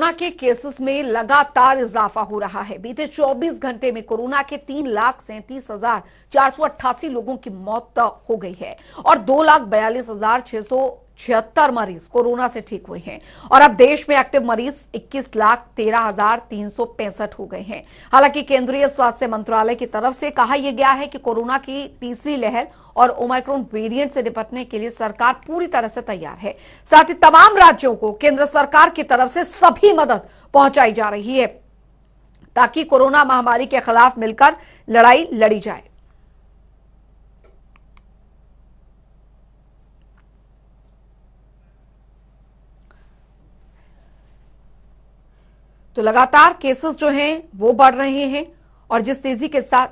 Corona के cases में लगातार इजाफा हो रहा है बीते 24 घंटे में कोरोना के तीन लाख सैंतीस हजार चार सौ अट्ठासी लोगों की मौत हो गई है और दो लाख बयालीस हजार छह सौ छिहत्तर मरीज कोरोना से ठीक हुए हैं और अब देश में एक्टिव मरीज इक्कीस लाख तेरह हजार तीन सौ पैंसठ हो गए हैं हालांकि केंद्रीय स्वास्थ्य मंत्रालय की तरफ से कहा यह गया है कि कोरोना की तीसरी लहर और ओमाइक्रोन वेरिएंट से निपटने के लिए सरकार पूरी तरह से तैयार है साथ ही तमाम राज्यों को केंद्र सरकार की तरफ से सभी मदद पहुंचाई जा रही है ताकि कोरोना महामारी के खिलाफ मिलकर लड़ाई लड़ी जाए तो लगातार केसेस जो हैं वो बढ़ रहे हैं और जिस तेजी के साथ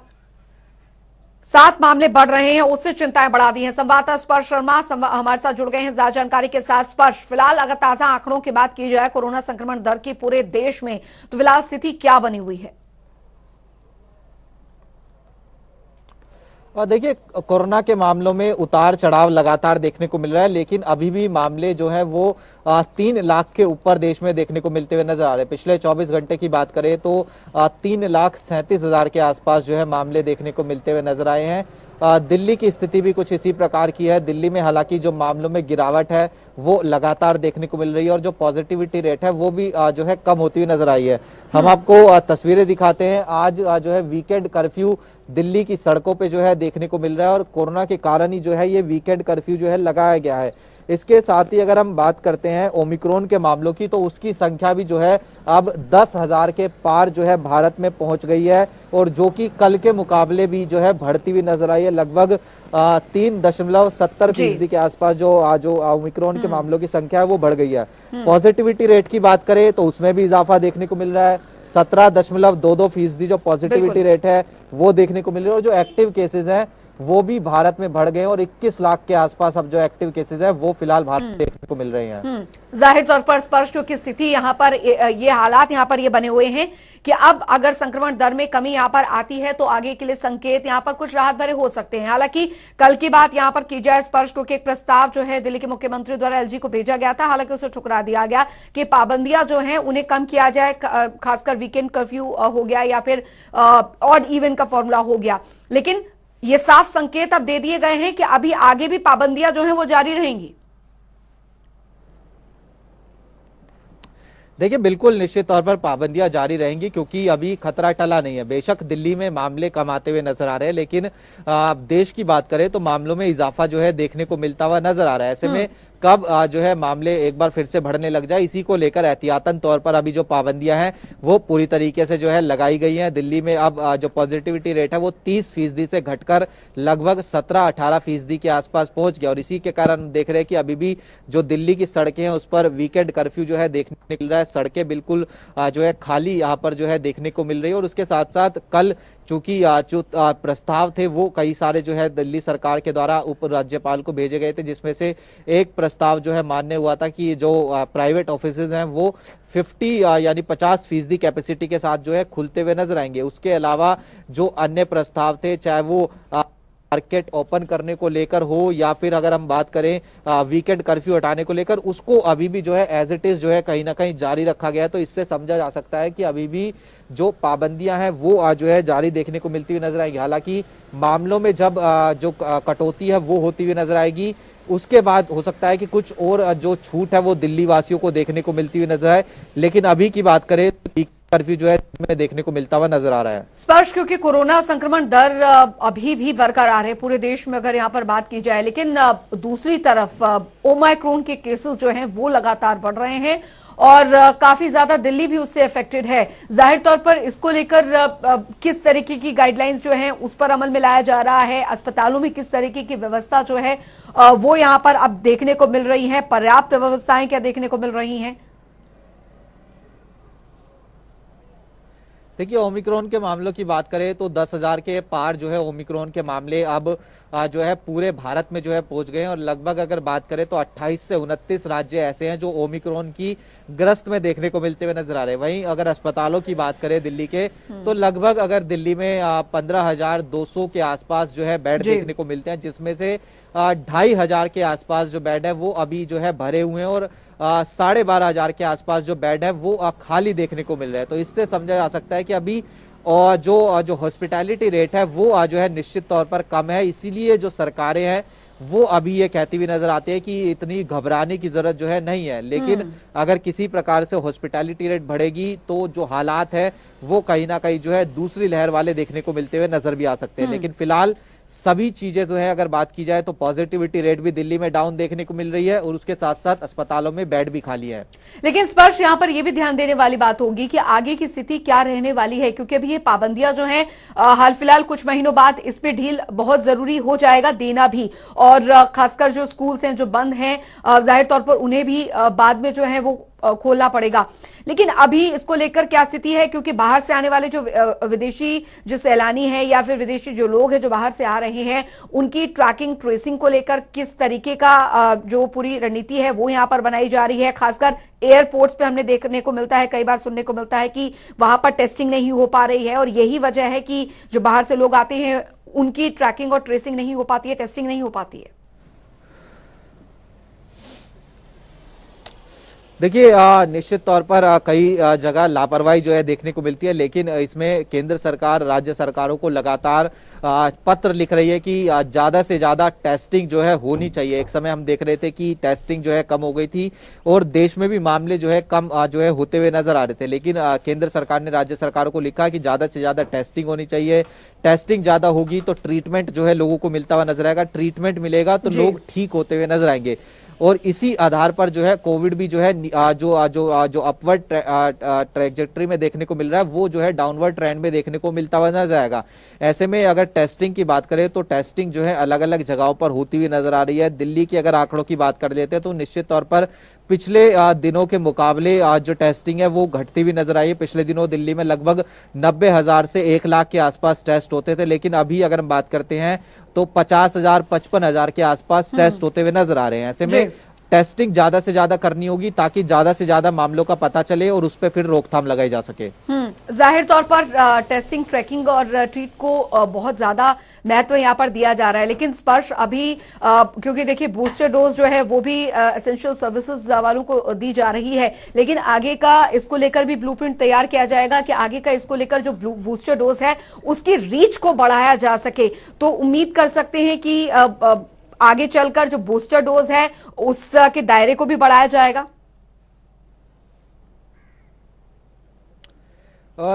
सात मामले बढ़ रहे हैं उससे चिंताएं बढ़ा दी हैं संवाददाता स्पर्श शर्मा हमारे साथ जुड़ गए हैं ज्यादा जानकारी के साथ स्पर्श फिलहाल अगर ताजा आंकड़ों की बात की जाए कोरोना संक्रमण दर की पूरे देश में तो फिलहाल स्थिति क्या बनी हुई है देखिए कोरोना के मामलों में उतार चढ़ाव लगातार देखने को मिल रहा है लेकिन अभी भी मामले जो है वो तीन लाख के ऊपर देश में देखने को मिलते हुए नजर आ रहे हैं पिछले 24 घंटे की बात करें तो तीन लाख सैंतीस हजार के आसपास जो है मामले देखने को मिलते हुए नजर आए हैं दिल्ली की स्थिति भी कुछ इसी प्रकार की है दिल्ली में हालांकि जो मामलों में गिरावट है वो लगातार देखने को मिल रही है और जो पॉजिटिविटी रेट है वो भी जो है कम होती हुई नजर आई है हम हाँ। आपको तस्वीरें दिखाते हैं आज जो है वीकेंड कर्फ्यू दिल्ली की सड़कों पे जो है देखने को मिल रहा है और कोरोना के कारण ही जो है ये वीकेंड कर्फ्यू जो है लगाया गया है इसके साथ ही अगर हम बात करते हैं ओमिक्रोन के मामलों की तो उसकी संख्या भी जो है अब दस हजार के पार जो है भारत में पहुंच गई है और जो कि कल के मुकाबले भी जो है बढ़ती हुई नजर आई है लगभग तीन दशमलव सत्तर फीसदी के आसपास जो आज ओमिक्रोन के हम्म। मामलों की संख्या है वो बढ़ गई है हम्म। पॉजिटिविटी रेट की बात करें तो उसमें भी इजाफा देखने को मिल रहा है सत्रह दशमलव दो दो फीसदी जो पॉजिटिविटी रेट है वो देखने को मिल रही है और जो एक्टिव केसेज हैं वो भी भारत में बढ़ गए और 21 लाख के आसपास अब जो एक्टिव केसेस है वो फिलहाल भारत हम्म। देखने को मिल रहे हैं हम्म। जाहिर तौर पर स्पर्श की स्थिति यहाँ पर ये हालात यहाँ पर ये बने हुए हैं कि अब अगर संक्रमण दर में कमी यहाँ पर आती है तो आगे के लिए संकेत यहाँ पर कुछ राहत भरे हो सकते हैं हालांकि कल की बात यहाँ पर की जाए स्पर्श क्योंकि एक प्रस्ताव जो है दिल्ली के मुख्यमंत्री द्वारा एलजी को भेजा गया था हालांकि उसे ठुकरा दिया गया कि पाबंदियां जो है उन्हें कम किया जाए खासकर वीकेंड कर्फ्यू हो गया या फिर और इवेंट का फॉर्मूला हो गया लेकिन ये साफ संकेत अब दे दिए गए हैं कि अभी आगे भी पाबंदियां जो हैं वो जारी रहेंगी देखिए बिल्कुल निश्चित तौर पर पाबंदियां जारी रहेंगी क्योंकि अभी खतरा टला नहीं है बेशक दिल्ली में मामले कमाते हुए नजर आ रहे हैं लेकिन आप देश की बात करें तो मामलों में इजाफा जो है देखने को मिलता हुआ नजर आ रहा है ऐसे हम्म। में कब जो है मामले एक बार फिर से बढ़ने लग जाए इसी को लेकर एहतियातन तौर पर अभी जो पाबंदियां हैं वो पूरी तरीके से जो है लगाई गई हैं दिल्ली में अब जो पॉजिटिविटी रेट है वो तीस फीसदी से घटकर लगभग सत्रह अठारह फीसदी के आसपास पहुंच गया और इसी के कारण देख रहे हैं कि अभी भी जो दिल्ली की सड़कें हैं उस पर वीकेंड कर्फ्यू जो है देखने को मिल रहा है सड़कें बिल्कुल जो है खाली यहाँ पर जो है देखने को मिल रही है और उसके साथ साथ कल चूंकि जो प्रस्ताव थे वो कई सारे जो है दिल्ली सरकार के द्वारा उप राज्यपाल को भेजे गए थे जिसमें से एक प्रस्ताव जो है मान्य हुआ था कि जो प्राइवेट ऑफिस हैं वो 50 यानी 50 फीसदी कैपेसिटी के साथ जो है खुलते हुए नजर आएंगे उसके अलावा जो अन्य प्रस्ताव थे चाहे वो मार्केट ओपन करने को लेकर हो या फिर अगर हम बात करें वीकेंड कर्फ्यू हटाने को लेकर उसको अभी भी जो है एज इट इज जो है कहीं ना कहीं जारी रखा गया है तो इससे समझा जा सकता है कि अभी भी जो पाबंदियां हैं वो जो है जारी देखने को मिलती हुई नजर आएगी हालांकि मामलों में जब जो कटौती है वो होती हुई नजर आएगी उसके बाद हो सकता है कि कुछ और जो छूट है वो दिल्ली वासियों को देखने को मिलती हुई नजर आए लेकिन अभी की बात करें कर्फ्यू जो है में देखने को मिलता हुआ नजर आ रहा है स्पर्श क्योंकि कोरोना संक्रमण दर अभी भी बरकरार है पूरे देश में अगर यहाँ पर बात की जाए लेकिन दूसरी तरफ ओमाइक्रोन के केसेस जो हैं वो लगातार बढ़ रहे हैं और काफी ज्यादा दिल्ली भी उससे अफेक्टेड है जाहिर तौर पर इसको लेकर किस तरीके की गाइडलाइंस जो है उस पर अमल में लाया जा रहा है अस्पतालों में किस तरीके की व्यवस्था जो है वो यहाँ पर अब देखने को मिल रही है पर्याप्त व्यवस्थाएं क्या देखने को मिल रही है देखिए ओमिक्रॉन के मामलों की बात करें तो 10,000 के पार जो है ओमिक्रॉन के मामले अब जो है पूरे भारत में जो है पहुंच गए हैं और लगभग अगर बात करें तो 28 से उनतीस राज्य ऐसे हैं जो ओमिक्रॉन की ग्रस्त में देखने को मिलते हुए नजर आ रहे हैं वहीं अगर अस्पतालों की बात करें दिल्ली के हम्म। तो लगभग अगर दिल्ली में पंद्रह के आसपास जो है बेड देखने को मिलते हैं जिसमें से ढाई के आसपास जो बेड है वो अभी जो है भरे हुए हैं और साढ़े बारह हज़ार के आसपास जो बेड है वो खाली देखने को मिल रहा है तो इससे समझा जा सकता है कि अभी और जो जो हॉस्पिटैलिटी रेट है वो जो है निश्चित तौर पर कम है इसीलिए जो सरकारें हैं वो अभी ये कहती हुई नजर आती है कि इतनी घबराने की जरूरत जो है नहीं है लेकिन हम्म। अगर किसी प्रकार से हॉस्पिटैलिटी रेट बढ़ेगी तो जो हालात है वो कहीं ना कहीं जो है दूसरी लहर वाले देखने को मिलते हुए नजर भी आ सकते हैं हम्म। लेकिन फिलहाल सभी चीजें जो है अगर बात की जाए तो पॉजिटिविटी रेट भी दिल्ली में डाउन देखने को मिल रही है और उसके साथ साथ अस्पतालों में बेड भी खाली है लेकिन स्पर्श यहाँ पर यह भी ध्यान देने वाली बात होगी कि आगे की स्थिति क्या रहने वाली है क्योंकि अभी ये पाबंदियां जो है हाल फिलहाल कुछ महीनों बाद इस पर ढील बहुत जरूरी हो जाएगा देना भी और खासकर जो स्कूल्स हैं जो बंद हैं जाहिर तौर पर उन्हें भी बाद में जो है वो खोलना पड़ेगा लेकिन अभी इसको लेकर क्या स्थिति है क्योंकि बाहर से आने वाले जो विदेशी जो सैलानी है या फिर विदेशी जो लोग हैं जो बाहर से आ रहे हैं उनकी ट्रैकिंग ट्रेसिंग को लेकर किस तरीके का जो पूरी रणनीति है वो यहां पर बनाई जा रही है खासकर एयरपोर्ट्स पे हमने देखने को मिलता है कई बार सुनने को मिलता है कि वहां पर टेस्टिंग नहीं हो पा रही है और यही वजह है कि जो बाहर से लोग आते हैं उनकी ट्रैकिंग और ट्रेसिंग नहीं हो पाती है टेस्टिंग नहीं हो पाती है देखिए निश्चित तौर पर कई जगह लापरवाही जो है देखने को मिलती है लेकिन इसमें केंद्र सरकार राज्य सरकारों को लगातार पत्र लिख रही है कि ज़्यादा से ज़्यादा टेस्टिंग जो है होनी चाहिए एक समय हम देख रहे थे कि टेस्टिंग जो है कम हो गई थी और देश में भी मामले जो है कम जो है होते हुए नजर आ रहे थे लेकिन केंद्र सरकार ने राज्य सरकारों को लिखा कि ज़्यादा से ज़्यादा टेस्टिंग होनी चाहिए टेस्टिंग ज़्यादा होगी तो ट्रीटमेंट जो है लोगों को मिलता हुआ नजर आएगा ट्रीटमेंट मिलेगा तो लोग ठीक होते हुए नजर आएंगे और इसी आधार पर जो है कोविड भी जो है जो जो जो अपवर्ड ट्रेजेक्ट्री में देखने को मिल रहा है वो जो है डाउनवर्ड ट्रेंड में देखने को मिलता हुआ नजर आएगा ऐसे में अगर टेस्टिंग की बात करें तो टेस्टिंग जो है अलग अलग जगहों पर होती हुई नजर आ रही है दिल्ली की अगर आंकड़ों की बात कर लेते हैं तो निश्चित तौर पर पिछले दिनों के मुकाबले जो टेस्टिंग है वो घटती हुई नजर आई है पिछले दिनों दिल्ली में लगभग नब्बे हजार से एक लाख के आसपास टेस्ट होते थे लेकिन अभी अगर हम बात करते हैं तो पचास हजार पचपन हजार के आसपास हम्म। टेस्ट होते हुए नजर आ रहे हैं ऐसे में टेस्टिंग ज्यादा से ज्यादा करनी होगी ताकि ज्यादा से ज्यादा मामलों का पता चले और उस पर फिर रोकथाम लगाई जा सके हम्म, जाहिर तौर पर टेस्टिंग ट्रैकिंग और ट्रीट को बहुत ज्यादा महत्व यहाँ पर दिया जा रहा है लेकिन स्पर्श अभी क्योंकि देखिए बूस्टर डोज जो है वो भी एसेंशियल सर्विसेज वालों को दी जा रही है लेकिन आगे का इसको लेकर भी ब्लू तैयार किया जाएगा कि आगे का इसको लेकर जो बूस्टर डोज है उसकी रीच को बढ़ाया जा सके तो उम्मीद कर सकते हैं कि आगे चलकर जो बूस्टर डोज है उस के दायरे को भी बढ़ाया जाएगा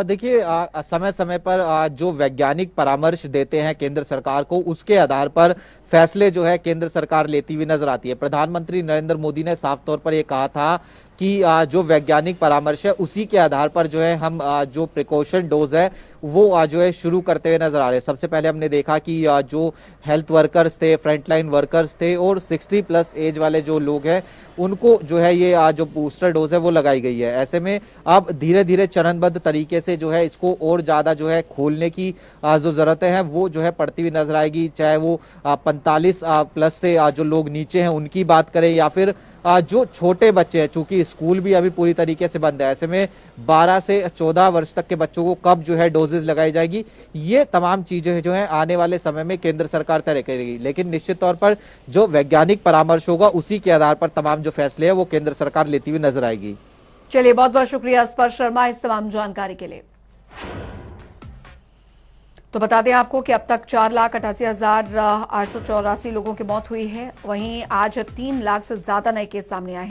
देखिए समय समय पर आ, जो वैज्ञानिक परामर्श देते हैं केंद्र सरकार को उसके आधार पर फैसले जो है केंद्र सरकार लेती हुई नजर आती है प्रधानमंत्री नरेंद्र मोदी ने साफ तौर पर यह कहा था कि आ, जो वैज्ञानिक परामर्श है उसी के आधार पर जो है हम आ, जो प्रिकॉशन डोज है वो जो है शुरू करते हुए नजर आ रहे हैं सबसे पहले हमने देखा कि जो हेल्थ वर्कर्स थे फ्रंटलाइन वर्कर्स थे और 60 प्लस एज वाले जो लोग हैं उनको जो है ये जो बूस्टर डोज है वो लगाई गई है ऐसे में अब धीरे धीरे चरणबद्ध तरीके से जो है इसको और ज़्यादा जो है खोलने की जो ज़रूरतें हैं वो जो है पड़ती हुई नजर आएगी चाहे वो पैंतालीस प्लस से जो लोग नीचे हैं उनकी बात करें या फिर जो छोटे बच्चे हैं चूंकि स्कूल भी अभी पूरी तरीके से बंद है ऐसे में 12 से 14 वर्ष तक के बच्चों को कब जो है डोजेज लगाई जाएगी ये तमाम चीजें जो है आने वाले समय में केंद्र सरकार तय करेगी लेकिन निश्चित तौर पर जो वैज्ञानिक परामर्श होगा उसी के आधार पर तमाम जो फैसले है वो केंद्र सरकार लेती हुई नजर आएगी चलिए बहुत बहुत शुक्रिया स्पर्श शर्मा इस तमाम जानकारी के लिए तो बता दें आपको कि अब तक चार लाख अठासी हजार आठ सौ चौरासी लोगों की मौत हुई है वहीं आज तीन लाख से ज्यादा नए केस सामने आए